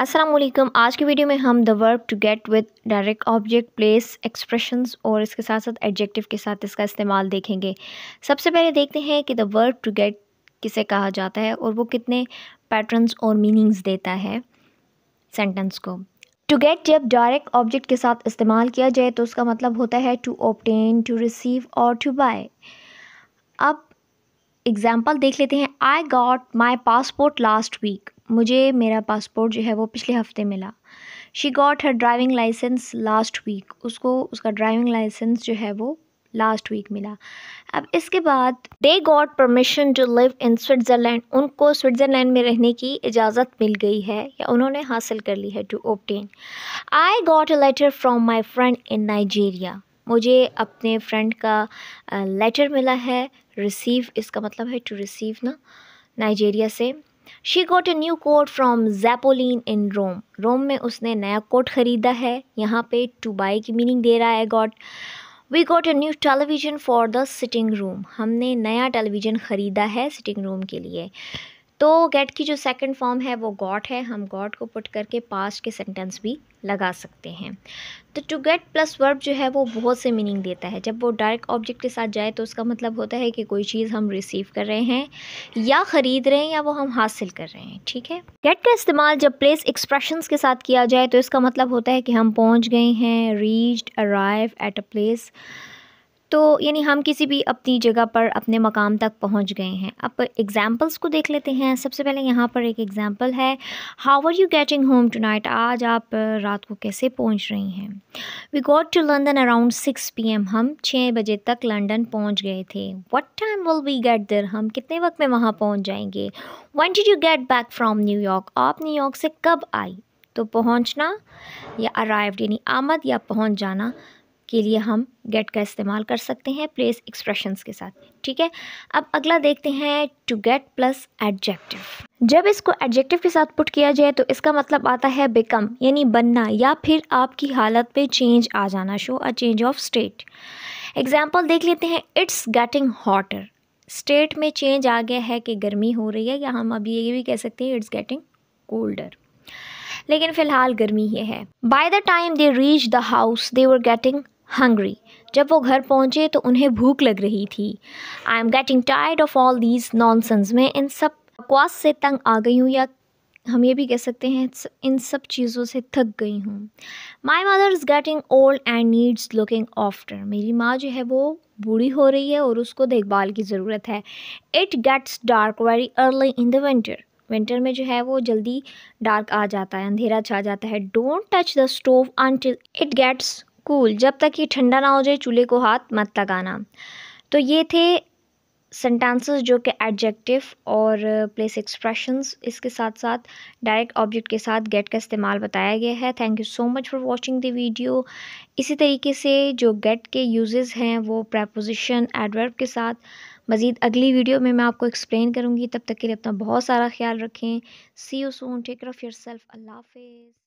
असलम आज की वीडियो में हम the verb to get with direct object place expressions और इसके साथ साथ एडजेक्टिव के साथ इसका इस्तेमाल देखेंगे सबसे पहले देखते हैं कि द वर्ब टू गेट किसे कहा जाता है और वो कितने पैटर्न्स और मीनिंग्स देता है सेंटेंस को टू गेट जब डायरेक्ट ऑब्जेक्ट के साथ इस्तेमाल किया जाए तो उसका मतलब होता है टू ऑप्टेन टू रिसीव और टू बाय अब एग्ज़ाम्पल देख लेते हैं I got my passport last week मुझे मेरा पासपोर्ट जो है वो पिछले हफ्ते मिला she got her driving licence last week उसको उसका ड्राइविंग लाइसेंस जो है वो लास्ट वीक मिला अब इसके बाद they got permission to live in Switzerland उनको स्विट्ज़रलैंड में रहने की इजाज़त मिल गई है या उन्होंने हासिल कर ली है to obtain I got a letter from my friend in Nigeria मुझे अपने फ्रेंड का लेटर मिला है रिसीव इसका मतलब है टू रिसीव ना नाइजीरिया से she got a new coat from जैपोलिन इन रोम रोम में उसने नया कोट ख़रीदा है यहाँ पे टू बाई की मीनिंग दे रहा है got we got a new television for the sitting room हमने नया टेलीविज़न ख़रीदा है सिटिंग रूम के लिए तो गेट की जो सेकंड फॉर्म है वो गॉट है हम गॉट को पुट करके पास्ट के सेंटेंस भी लगा सकते हैं तो टू गेट प्लस वर्ब जो है वो बहुत से मीनिंग देता है जब वो डायरेक्ट ऑब्जेक्ट के साथ जाए तो उसका मतलब होता है कि कोई चीज़ हम रिसीव कर रहे हैं या ख़रीद रहे हैं या वो हम हासिल कर रहे हैं ठीक है गेट का इस्तेमाल जब प्लेस एक्सप्रेशन के साथ किया जाए तो इसका मतलब होता है कि हम पहुँच गए हैं reached arrive at a place तो यानी हम किसी भी अपनी जगह पर अपने मकाम तक पहुंच गए हैं अब एग्ज़ाम्पल्स को देख लेते हैं सबसे पहले यहाँ पर एक एग्ज़ाम्पल है how are you getting home tonight आज आप रात को कैसे पहुँच रही हैं we got to London around six P M हम छः बजे तक लंदन पहुँच गए थे what time will we get there हम कितने वक्त में वहाँ पहुँच जाएंगे when did you get back from New York आप न्यूयॉर्क से कब आई तो पहुँचना या अराइव यानी आमद या पहुँच जाना के लिए हम गेट का इस्तेमाल कर सकते हैं प्लेस एक्सप्रेशंस के साथ ठीक है अब अगला देखते हैं टू गेट प्लस एडजेक्टिव जब इसको एडजेक्टिव के साथ पुट किया जाए तो इसका मतलब आता है बिकम यानी बनना या फिर आपकी हालत पे चेंज आ जाना show a change of state example देख लेते हैं इट्स गेटिंग हॉटर स्टेट में चेंज आ गया है कि गर्मी हो रही है या हम अब ये भी कह सकते हैं इट्स गेटिंग कोल्डर लेकिन फ़िलहाल गर्मी ही है by the time they reach the house they were getting hungry जब वो घर पहुँचे तो उन्हें भूख लग रही थी I am getting tired of all these nonsense में इन सब बकवास से तंग आ गई हूँ या हम ये भी कह सकते हैं इन सब चीज़ों से थक गई हूँ my mother is getting old and needs looking after मेरी माँ जो है वो बूढ़ी हो रही है और उसको देखभाल की ज़रूरत है it gets dark very early in the winter winter में जो है वो जल्दी डार्क आ जाता है अंधेरा छा जाता है don't touch the stove until it gets cool जब तक ये ठंडा ना हो जाए चूल्हे को हाथ मत लगाना तो ये थे सेंटेंसेस जो कि एडजेक्टिव और प्लेस एक्सप्रेशंस इसके साथ साथ डायरेक्ट ऑब्जेक्ट के साथ गेट का इस्तेमाल बताया गया है thank you so much for watching the video इसी तरीके से जो गेट के यूजेस हैं वो प्रपोजिशन एडवर्ब के साथ मज़ीद अगली वीडियो में मैं आपको एक्सप्लेन करूँगी तब तक के लिए अपना बहुत सारा ख्याल रखें see you soon take of yourself अल्लाह हाफिज़